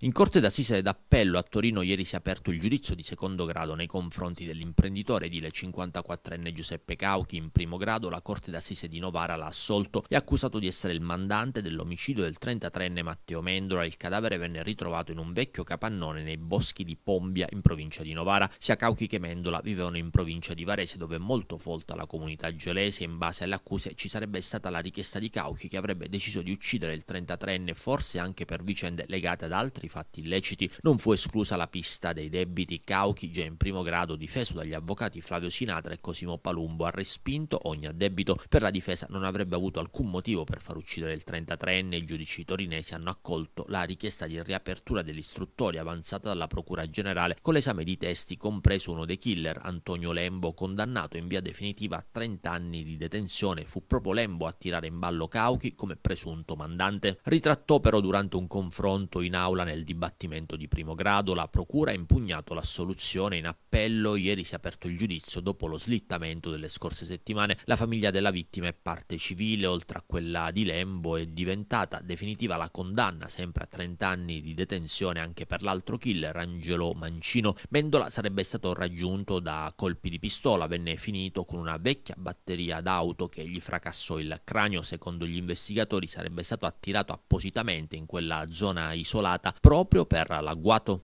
In Corte d'Assise d'Appello a Torino ieri si è aperto il giudizio di secondo grado nei confronti dell'imprenditore edile 54enne Giuseppe Cauchi. In primo grado la Corte d'Assise di Novara l'ha assolto e accusato di essere il mandante dell'omicidio del 33enne Matteo Mendola. Il cadavere venne ritrovato in un vecchio capannone nei boschi di Pombia in provincia di Novara. Sia Cauchi che Mendola vivevano in provincia di Varese dove è molto folta la comunità gelese. In base alle accuse ci sarebbe stata la richiesta di Cauchi che avrebbe deciso di uccidere il 33enne forse anche per vicende legate ad altri altri fatti illeciti, non fu esclusa la pista dei debiti cauchi già in primo grado difeso dagli avvocati Flavio Sinatra e Cosimo Palumbo. Ha respinto ogni addebito per la difesa, non avrebbe avuto alcun motivo per far uccidere il 33enne. I giudici torinesi hanno accolto la richiesta di riapertura dell'istruttoria avanzata dalla Procura Generale con l'esame di testi, compreso uno dei killer, Antonio Lembo, condannato in via definitiva a 30 anni di detenzione. Fu proprio Lembo a tirare in ballo Cauchi come presunto mandante. Ritrattò però durante un confronto in aula nel nel dibattimento di primo grado, la Procura ha impugnato l'assoluzione in appello. Ieri si è aperto il giudizio dopo lo slittamento delle scorse settimane. La famiglia della vittima è parte civile, oltre a quella di Lembo, è diventata definitiva la condanna, sempre a 30 anni di detenzione anche per l'altro killer, Angelo Mancino. Mendola sarebbe stato raggiunto da colpi di pistola, venne finito con una vecchia batteria d'auto che gli fracassò il cranio. Secondo gli investigatori sarebbe stato attirato appositamente in quella zona isolata proprio per l'agguato